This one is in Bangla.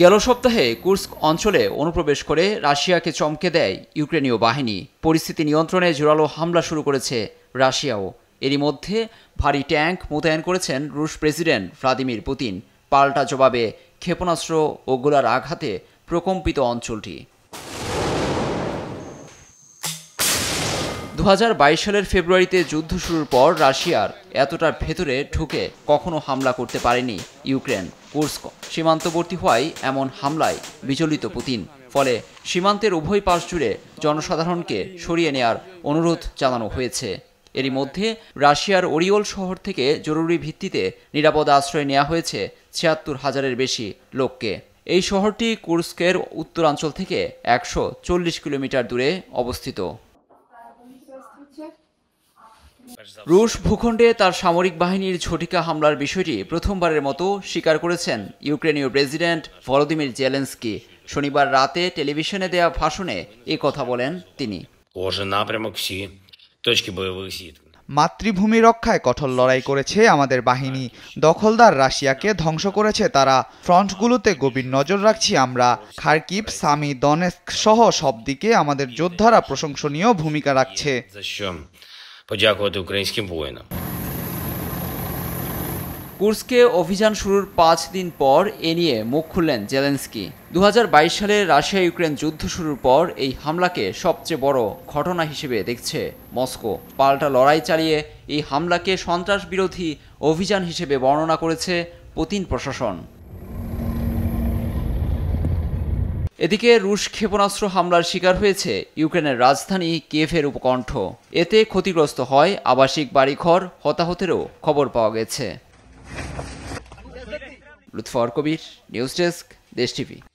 গেল সপ্তাহে কুর্স অঞ্চলে অনুপ্রবেশ করে রাশিয়াকে চমকে দেয় ইউক্রেনীয় বাহিনী পরিস্থিতি নিয়ন্ত্রণে জোরালো হামলা শুরু করেছে রাশিয়াও এরই মধ্যে ভারী ট্যাঙ্ক মোতায়েন করেছেন রুশ প্রেসিডেন্ট ভ্লাদিমির পুতিন পাল্টা জবাবে ক্ষেপণাস্ত্র ও গোলার আঘাতে প্রকম্পিত অঞ্চলটি দু সালের ফেব্রুয়ারিতে যুদ্ধ শুরুর পর রাশিয়ার এতটার ভেতরে ঢুকে কখনো হামলা করতে পারেনি ইউক্রেন কুর্স্ক সীমান্তবর্তী হওয়ায় এমন হামলায় বিচলিত পুতিন ফলে সীমান্তের উভয় পাশ জুড়ে জনসাধারণকে সরিয়ে নেয়ার অনুরোধ জানানো হয়েছে এরই মধ্যে রাশিয়ার ওরিওল শহর থেকে জরুরি ভিত্তিতে নিরাপদ আশ্রয় নেওয়া হয়েছে ছিয়াত্তর হাজারের বেশি লোককে এই শহরটি কুর্স্কের উত্তরাঞ্চল থেকে একশো কিলোমিটার দূরে অবস্থিত রুশ ভূখণ্ডে তার সামরিক বাহিনীর ঝটিকা হামলার বিষয়টি প্রথমবারের মতো স্বীকার করেছেন ইউক্রেনীয় প্রেসিডেন্ট ভলোদিমির জেলেন্সকি শনিবার রাতে টেলিভিশনে দেয়া ভাষণে এ কথা বলেন তিনি মাতৃভূমি রক্ষায় কঠোর লড়াই করেছে আমাদের বাহিনী দখলদার রাশিয়াকে ধ্বংস করেছে তারা ফ্রন্টগুলোতে গভীর নজর রাখছি আমরা খার্কিভ সামি দনেস্ক সহ সব দিকে আমাদের যোদ্ধারা প্রশংসনীয় ভূমিকা রাখছে подякувати українським воїнам. কুর্সকে অভিযান শুরুর পাঁচ দিন পর এ নিয়ে মুখ খুললেন জেলেন্সকি দু সালে রাশিয়া ইউক্রেন যুদ্ধ শুরুর পর এই হামলাকে সবচেয়ে বড় ঘটনা হিসেবে দেখছে মস্কো পাল্টা লড়াই চালিয়ে এই হামলাকে সন্ত্রাস বিরোধী অভিযান হিসেবে বর্ণনা করেছে পুতিন প্রশাসন এদিকে রুশ ক্ষেপণাস্ত্র হামলার শিকার হয়েছে ইউক্রেনের রাজধানী কেফের উপকণ্ঠ এতে ক্ষতিগ্রস্ত হয় আবাসিক বাড়িঘর হতাহতেরও খবর পাওয়া গেছে Lutfar Kabir news desk Desh TV